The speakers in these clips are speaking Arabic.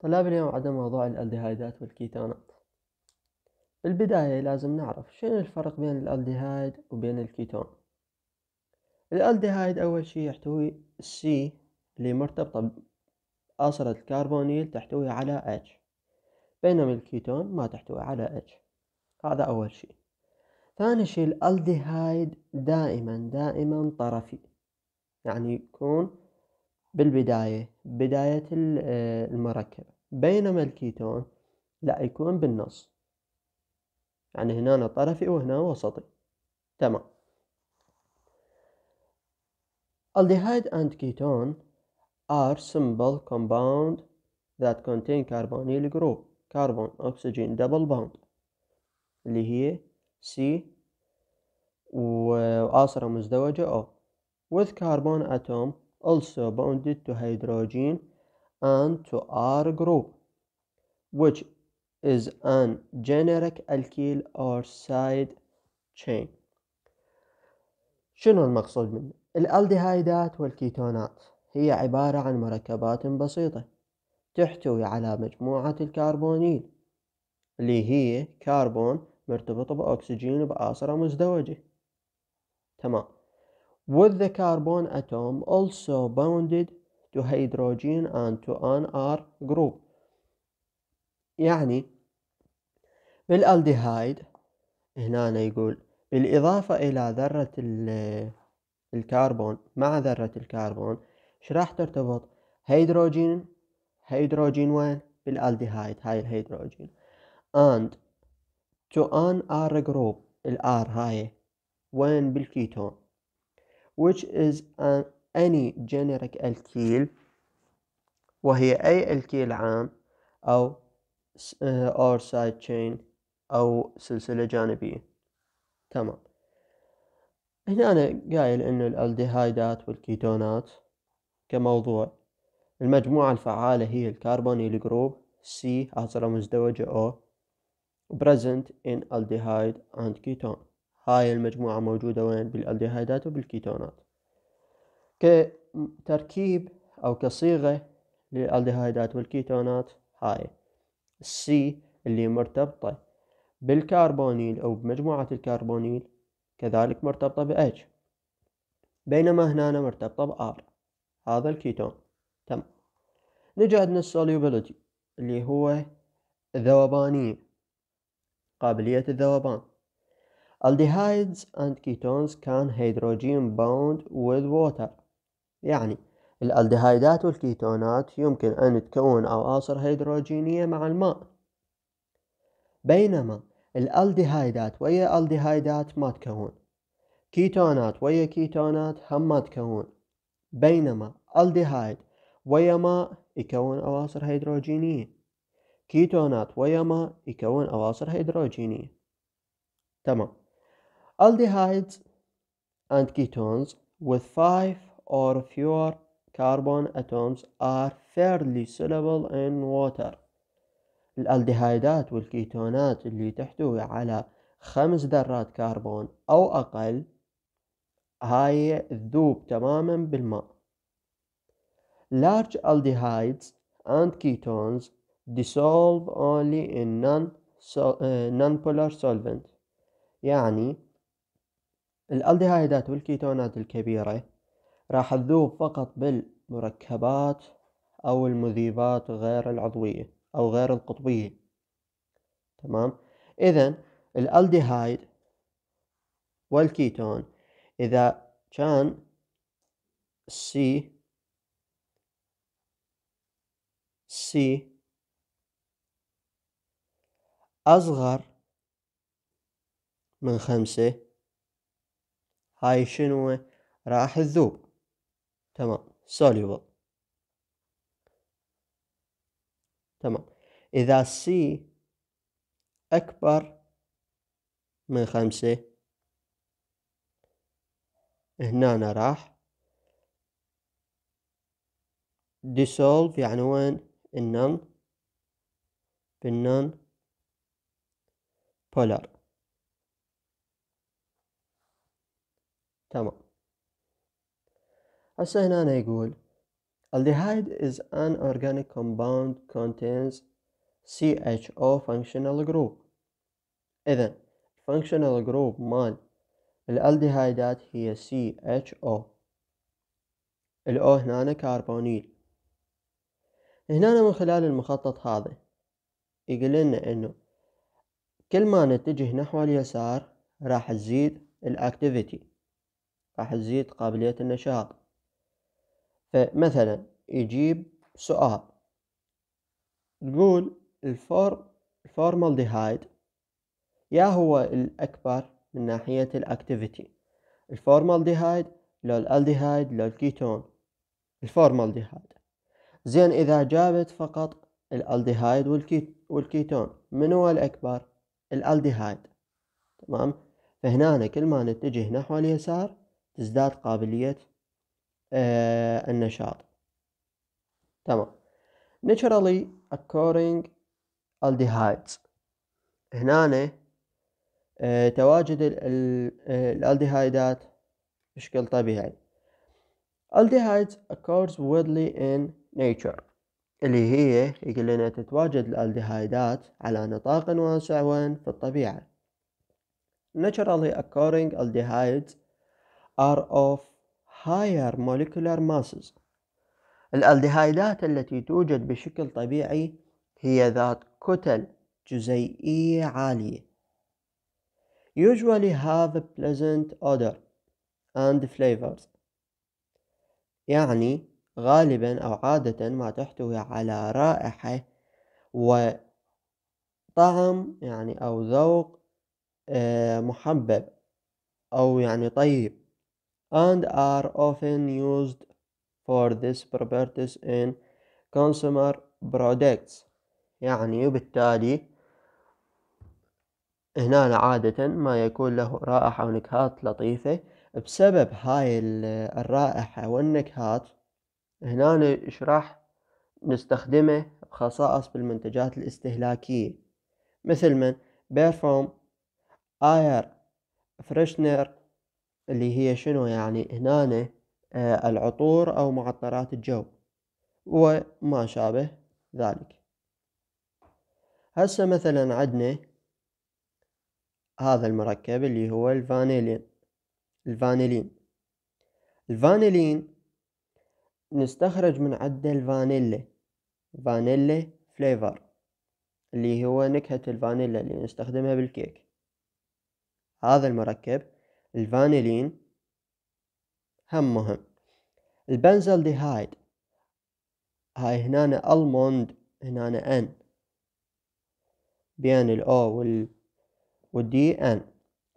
طلاب طيب، اليوم عدم موضوع الألدهايدات والكيتونات بالبداية لازم نعرف شنو الفرق بين الألدهايد وبين الكيتون الألدهايد أول شي يحتوي السي اللي مرتبطة بآصرة الكربونيل تحتوي على H بينما الكيتون ما تحتوي على H هذا أول شي ثاني شي الألدهايد دائما دائما طرفي يعني يكون بالبداية بداية آه، المركب بينما الكيتون لا يكون بالنص يعني هنا طرفي وهنا وسطي تمام الديهايد and كيتون are simple compound that contain carbonyl group carbon oxygen دبل بوند اللي هي سي وآسرة مزدوجة او وذ carbon اتوم also bonded to hydrogen and to R group which is an generic alkyl or side chain شنو المقصود منه؟ الألدهايدات والكيتونات هي عبارة عن مركبات بسيطة تحتوي على مجموعة الكربونيل اللي هي كربون مرتبط بأكسجين بآسرة مزدوجة تمام With the carbon atom also bounded to hydrogen and to an R group يعني بالالديهايد هنا يقول بالإضافة إلى ذرة الكربون مع ذرة الكربون ايش راح ترتبط هيدروجين هيدروجين وين بالالديهايد هاي الهيدروجين and to an R group الار هاي وين بالكيتون which is an any generic alkyl وهي أي الكيل عام أو آه، or side chain أو سلسلة جانبية تمام هنا أنا قايل إنه الألديهايدات والكيتونات كموضوع المجموعة الفعالة هي الكربونيل جروب C عصرة مزدوجة O present in aldehyde and ketone هاي المجموعة موجودة وين بالألديهيدات وبالكيتونات كتركيب أو كصيغة للألديهيدات والكيتونات هاي السي اللي مرتبطة بالكربونيل أو بمجموعة الكربونيل كذلك مرتبطة ب H بينما هنا مرتبطة ب R هذا الكيتون تم نجي عندنا السوليوبيلتي اللي هو الذوبانية قابلية الذوبان Aldehydes and ketones can hydrogen bond with water يعني الألدهايدات والكيتونات يمكن أن تكون أواصر هيدروجينية مع الماء بينما الألدهايدات ويا ألدهايدات ما تكون كيتونات ويا كيتونات هم ما تكون بينما ألدهايد ويا ماء يكون أواصر هيدروجينية كيتونات ويا ماء يكون أواصر هيدروجينية تمام aldehydes and ketones with five or fewer carbon atoms are fairly soluble in water الالدهايدات والكيتونات اللي تحتوي على خمس ذرات كربون أو أقل هاي تذوب تماما بالماء large aldehydes and ketones dissolve only in non-polar solvent يعني الألدهايدات والكيتونات الكبيرة راح تذوب فقط بالمركبات أو المذيبات غير العضوية أو غير القطبية تمام إذا الألدهايد والكيتون إذا كان سي سي أصغر من خمسة هاي شنو راح تذوب تمام soluble تمام إذا C أكبر من خمسة هنا راح dissolve يعني وين النون بالنون polar تمام هسه هنا أنا يقول Aldehyde is an organic compound contains CHO functional group إذا functional group مال الالديهايدات هي CHO الأو هنا كربونيل هنا من خلال المخطط هذا يقول لنا انه كل ما نتجه نحو اليسار راح تزيد الاكتيفيتي راح تزيد قابلية النشاط فمثلا يجيب سؤال تقول الفور الفورمالديهايد يا هو الأكبر من ناحية الأكتيفيتي الفورمالديهايد لو الألديهايد لو الكيتون الفورمالديهايد زين إذا جابت فقط الألديهايد والكيتون من هو الأكبر الألديهايد تمام فهنا كل ما نتجه نحو اليسار تزداد قابلية آه، النشاط تمام naturally occurring aldehydes هنا آه، تواجد الالدهايدات بشكل طبيعي aldehydes occurs widely in nature اللي هي يقول لنا تتواجد الالدهايدات على نطاق واسع وين في الطبيعة naturally occurring aldehydes are of higher molecular masses الألدهايدات التي توجد بشكل طبيعي هي ذات كتل جزيئية عالية usually have a pleasant odor and flavors يعني غالبا أو عادة ما تحتوي على رائحة وطعم يعني أو ذوق آه، محبب أو يعني طيب and are often used for this properties in consumer products يعني وبالتالي هنا عادة ما يكون له رائحة ونكهات لطيفة بسبب هاي الرائحة والنكهات هنا نشرح نستخدمه بخصائص بالمنتجات الاستهلاكية مثل من بيرفوم اير فريشنر اللي هي شنو يعني هنا آه، العطور أو معطرات الجو وما شابه ذلك هسه مثلا عندنا هذا المركب اللي هو الفانيلين الفانيلين الفانيلين نستخرج من عده الفانيلا فانيلا فليفر اللي هو نكهة الفانيلا اللي نستخدمها بالكيك هذا المركب الفانيلين هم مهم البنزالديهايد هاي هنا الموند هنا ان بين الاو وال والدي ان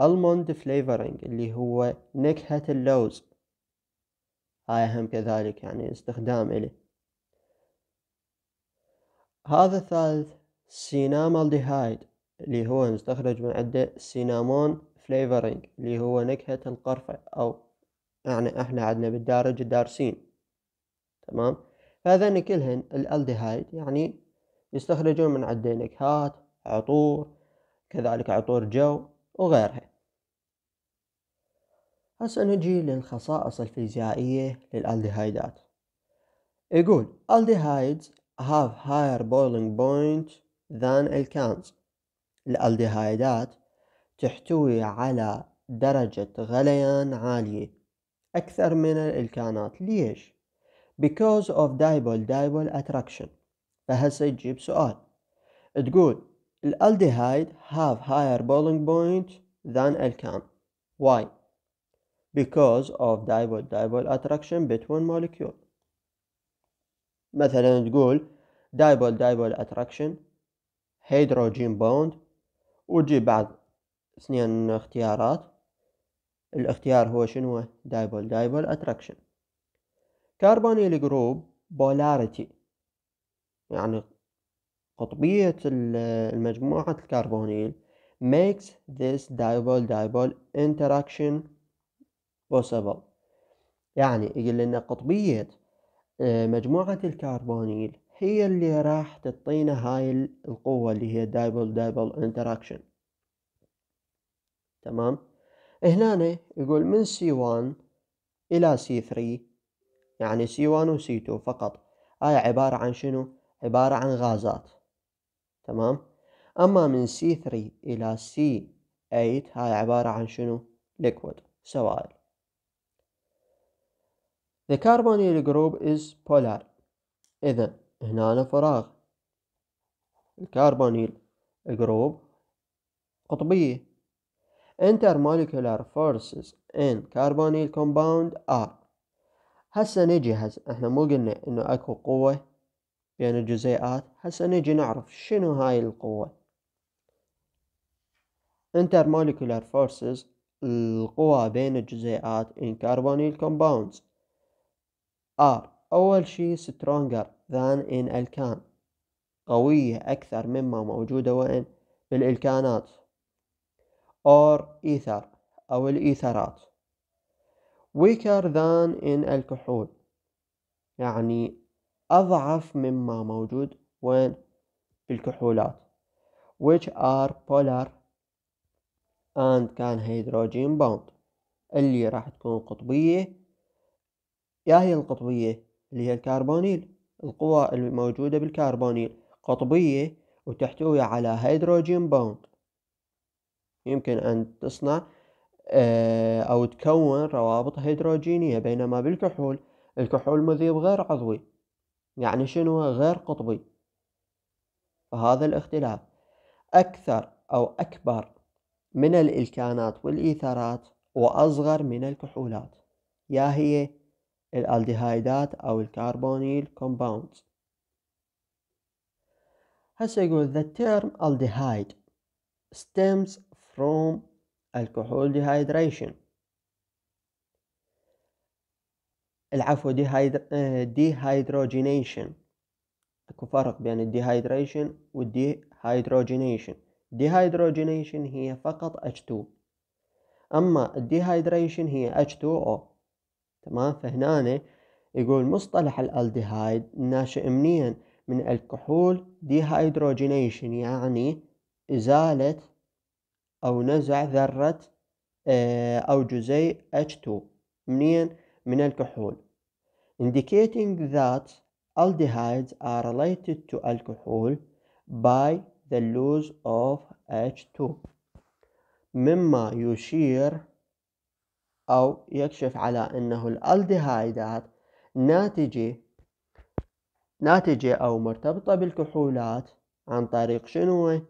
الموند فليفرينج اللي هو نكهة اللوز هاي هم كذلك يعني استخدام إله هذا الثالث سينامالديهايد اللي هو مستخرج من عده سينامون فليفرينج اللي هو نكهة القرفة أو يعني إحنا عندنا بالدارج دارسين تمام فهذان كلهن الألدهايد يعني يستخرجون من عدة نكهات عطور كذلك عطور جو وغيرها هسه نجي للخصائص الفيزيائية للألدهايدات يقول aldehydes have higher boiling point than alkanes الألدهايدات تحتوي على درجة غليان عالية أكثر من الإلكانات ليش؟ because of dipole dipole attraction فهسه تجيب سؤال تقول الالديهايد have higher boiling point than alkane why because of dipole dipole attraction between molecule مثلا تقول dipole dipole attraction hydrogen bond وتجيب بعد اثنين اختيارات الاختيار هو شنو دايبول دايبول اتراكشن كاربونيل جروب بولاريتي يعني قطبية المجموعة الكربونيل makes this dipole dipole interaction possible يعني يقول لنا قطبية آه، مجموعة الكربونيل هي اللي راح تعطينا هاي القوة اللي هي dipole dipole interaction تمام هنا يقول من c 1 إلى c 3 يعني c 1 و c 2 فقط هاي عبارة عن شنو عبارة عن غازات تمام أما من c 3 إلى c 8 هاي عبارة عن شنو liquid سوائل The carbonyl group is polar إذا هنا فراغ الكربونيل جروب قطبية intermolecular forces in carbonyl compound are هسه نجي هسه احنا مو قلنا انه اكو قوة بين الجزيئات هسه نجي نعرف شنو هاي القوة intermolecular forces القوى بين الجزيئات in carbonyl compounds are أول شي stronger than in alkan قوية أكثر مما موجودة وين بالإلكانات or ether أو الإيثارات weaker than in الكحول يعني أضعف مما موجود وين في الكحولات which are polar and can hydrogen bound اللي راح تكون قطبية يا هي القطبية اللي هي الكربونيل القوى الموجودة بالكربونيل قطبية وتحتوي على هيدروجين بوند يمكن أن تصنع آه، أو تكون روابط هيدروجينية بينما بالكحول الكحول مذيب غير عضوي يعني شنو غير قطبي فهذا الاختلاف أكثر أو أكبر من الإلكانات والإيثارات وأصغر من الكحولات يا هي الالديهايدات أو الكربونيل كومباوندز هسه يقول the term aldehyde stems from alcohol dehydration العفو آه، dehydrogenation اكو فرق بين و dehydrogenation dehydrogenation هي فقط H2 اما dehydration هي H2O تمام فهنا يقول مصطلح الالديهايد ناشئ منين من الكحول ديهايدروجينيشن يعني ازاله أو نزع ذرة آه، أو جزيء H2 منين؟ من الكحول indicating that aldehydes are related to alcohol by the loss of H2 مما يشير أو يكشف على أنه الألدهايدات ناتجة ناتجة أو مرتبطة بالكحولات عن طريق شنو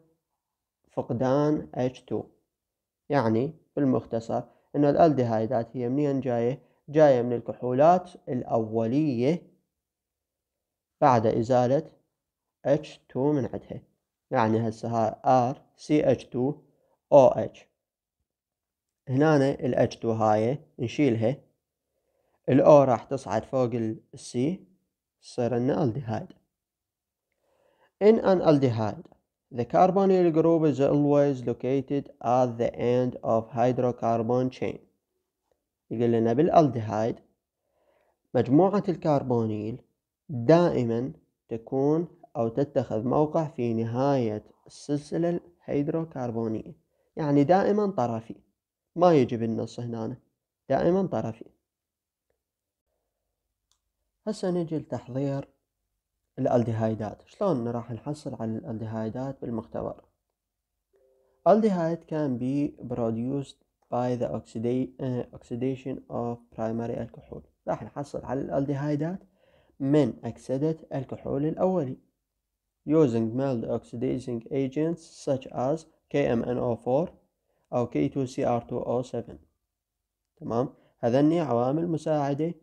فقدان H2 يعني بالمختصر أن الألدهايدات هي منين جاية؟ جاية من الكحولات الأولية بعد إزالة H2 من عندها يعني هسه هاي R CH2 OH هنا ال H2 هاي نشيلها ال O راح تصعد فوق ال C تصير لنا الدهايد ان ان الدهايد The carbonyl group is always located at the end of hydrocarbon chain. يقول لنا بالالدهايد مجموعة الكربونيل دائما تكون أو تتخذ موقع في نهاية السلسلة الهيدروكربونية يعني دائما طرفي ما يجي بالنص هنا دائما طرفي هسه نجي لتحضير الالديهايدات شلون راح نحصل على الالديهايدات بالمختبر aldehyde can be produced by the آه، oxidation of primary alcohol راح نحصل على الالديهايدات من أكسدة الكحول الأولي using mild oxidizing agents such as KMNO4 أو K2CR2O7 تمام هذني عوامل مساعدة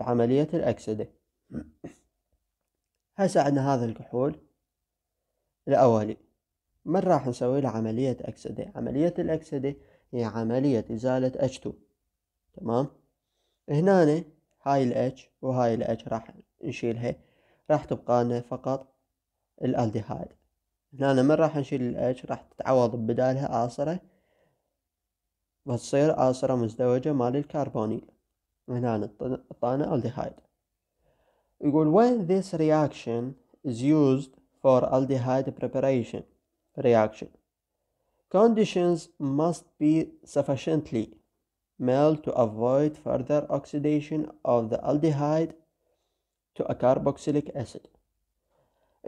بعملية الأكسدة هسعنا هذا الكحول الأولي من راح نسوي له عملية أكسدة عملية الأكسدة هي عملية إزالة H2 تمام هنا هاي ال H وهاي ال H راح نشيلها راح تبقى لنا فقط الألديهايد هنا من راح نشيل ال H راح تتعوض بدالها عاصرة وتصير عاصرة مزدوجة مال الكربونيل هنا طانا ألديهايد when this reaction is used for aldehyde preparation reaction conditions must be sufficiently mild to avoid further oxidation of the aldehyde to a carboxylic acid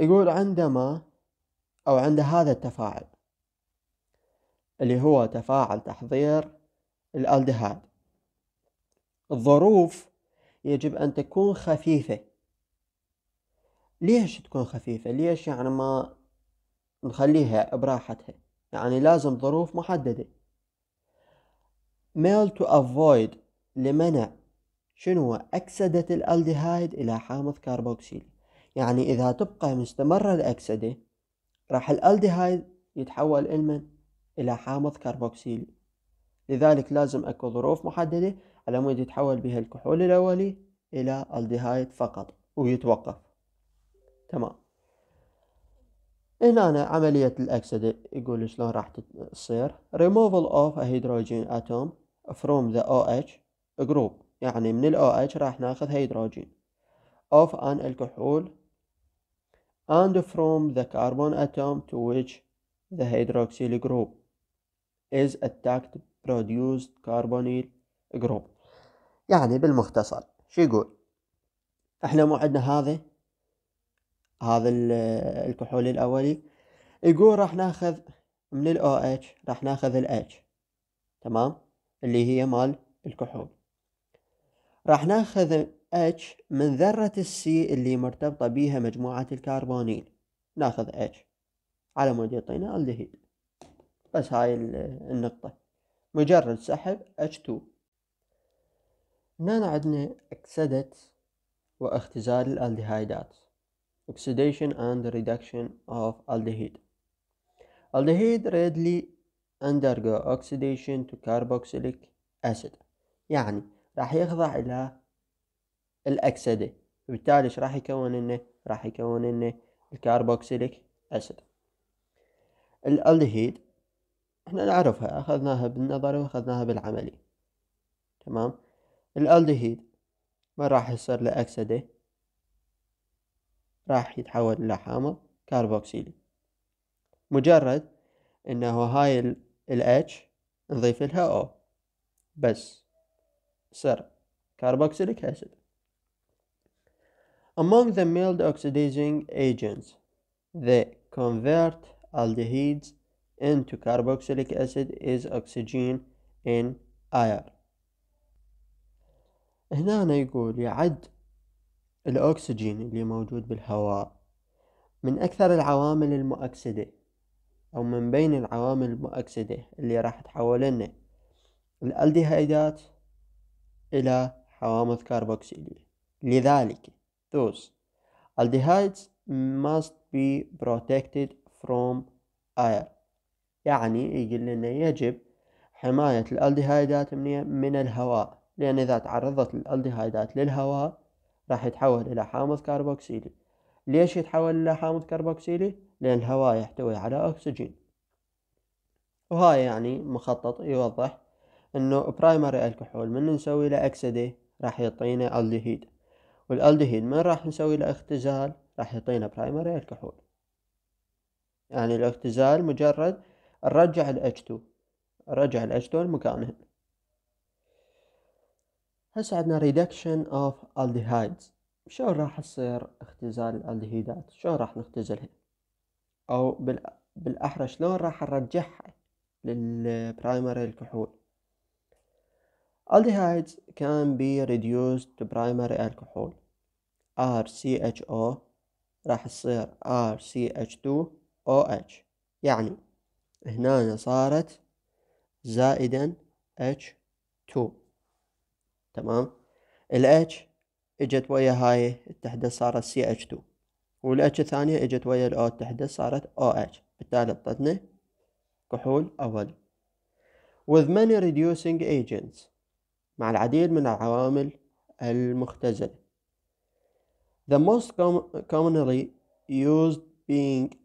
يقول عندما أو عند هذا التفاعل اللي هو تفاعل تحضير الالدهايد الظروف يجب أن تكون خفيفة ليش تكون خفيفة ليش يعني ما نخليها براحتها يعني لازم ظروف محددة ميل to avoid لمنع شنو أكسدة الألدهايد إلى حامض كربوكسيل يعني إذا تبقى مستمرة الأكسدة راح الألدهايد يتحول المن إلى حامض كربوكسيلي لذلك لازم أكو ظروف محددة على مود يتحول بها الكحول الأولي إلى ألدهايد فقط ويتوقف تمام هنا أنا عملية الأكسدة يقول شلون راح تصير removal of a hydrogen atom from the OH group يعني من ال OH راح ناخذ هيدروجين of an alcohol and from the carbon atom to which the hydroxyl group is attacked produced carbonyl group يعني بالمختصر شو يقول احنا مو عندنا هذا هذا الكحول الاولي يقول راح ناخذ من الاو اتش راح ناخذ الاتش تمام اللي هي مال الكحول راح ناخذ اتش من ذرة السي اللي مرتبطة بيها مجموعة الكربونيل ناخذ اتش على مود يعطينا الدهيد بس هاي النقطة مجرد سحب H2 هنا عندنا اكسدت واختزال الالدهايدات oxidation and reduction of aldehyde. Aldehyde readily undergo oxidation to carboxylic acid يعني راح يخضع إلى الأكسدة وبالتالي ايش راح يكون انه؟ راح يكون انه الكربوكسيليك أسيد الألدهيد احنا نعرفها أخذناها بالنظري وأخذناها بالعملي تمام الألدهيد ما راح يصير له أكسدة راح يتحول إلى حامض كاربوكسيلي مجرد انه هاي ال H نضيف لها O بس سر كاربوكسيليك acid Among the mild oxidizing agents they convert aldehydes into carboxylic acid is oxygen in air هنا يقول يعد الأكسجين اللي موجود بالهواء من أكثر العوامل المؤكسدة أو من بين العوامل المؤكسدة اللي راح تحولنا الألديهيدات إلى حوامض كربوكسيلية لذلك those aldehydes must be protected from air يعني يقول لنا يجب حماية الألدهايدات من الهواء لأن إذا تعرضت الألديهيدات للهواء راح يتحول إلى حامض كربوكسيلي ليش يتحول إلى حامض كربوكسيلي؟ لأن الهواء يحتوي على أكسجين وهاي يعني مخطط يوضح انه برايمري الكحول من نسوي له اكسده راح يعطينا الدهيد والالدهيد من راح نسوي له اختزال راح يعطينا برايمري الكحول يعني الاختزال مجرد نرجع ال H2 نرجع ال H2 لمكانهن هسه عندنا reduction of aldehydes شلون راح يصير اختزال الالدهيدات شلون راح نختزلها او بالاحرى شلون راح نرجعها للبرايمري الكحول aldehydes can be reduced to primary alcohol RCHO راح يصير RCH2OH يعني هنا صارت زائدا H2 تمام الاتش اجت ويا هاي التحدث صارت سي اتش 2 والاتش الثانية اجت ويا الاو التحدث صارت او اتش بالتالي اعطتنا كحول اول with many reducing agents مع العديد من العوامل المختزلة the most commonly used being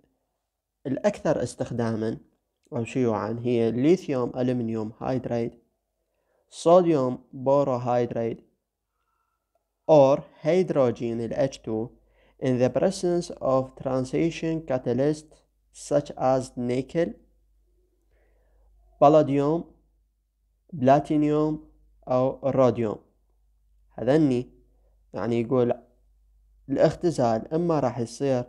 الأكثر استخداما أو شيوعا هي الليثيوم ألمنيوم هيدريد صوديوم borohydrate or hydrogen h 2 in the presence of transition catalysts such as nickel, palladium, platinum أو rhodium هذني يعني يقول الاختزال إما راح يصير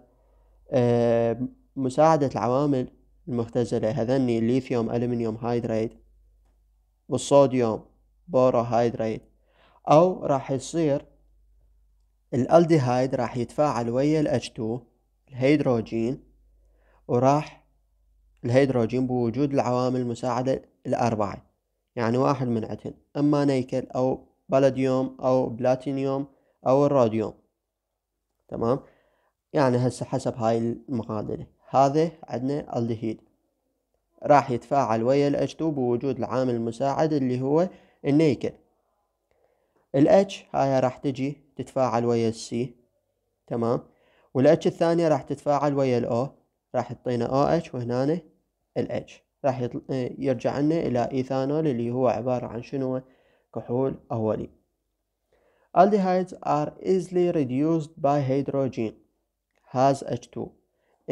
آه، مساعدة العوامل المختزلة هذني الليثيوم ألمنيوم هيدريت والصوديوم بوروهيدرات أو راح يصير الألديهايد راح يتفاعل ويا الاتش 2 الهيدروجين وراح الهيدروجين بوجود العوامل المساعدة الأربعة يعني واحد من عندهن إما نيكل أو بلديوم أو بلاتينيوم أو الروديوم تمام يعني هسه حسب هاي المعادلة هذا عندنا الدهيد راح يتفاعل ويا ال 2 بوجود العامل المساعد اللي هو النيكل الاتش هاي راح تجي تتفاعل ويا السي تمام والاتش الثانية راح تتفاعل ويا الاو راح تعطينا او اتش وهنا الاتش راح آه، يرجع لنا الى ايثانول اللي هو عبارة عن شنو كحول اولي Aldehydes are easily reduced by hydrogen has H2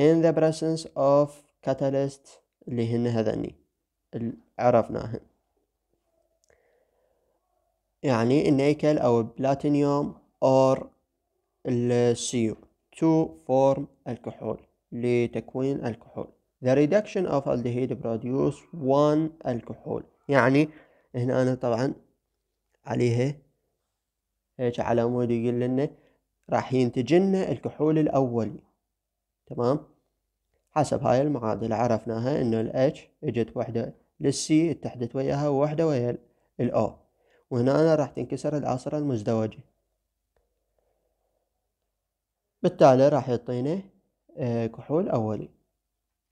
in the presence of catalyst اللي هن هذني عرفناهن يعني النيكل أو البلاتينيوم أور السيو to form الكحول لتكوين الكحول the reduction of aldehyde produce one الكحول يعني هنا أنا طبعا عليها هيك على مود يقول لنا راح ينتج لنا الكحول الأولي تمام حسب هاي المعادلة عرفناها إنه ال H إجت وحدة للسي اتحدت وياها ووحدة ويا ال O وهنا أنا راح تنكسر العاصرة المزدوجة بالتالي راح يعطيني آه، كحول أولي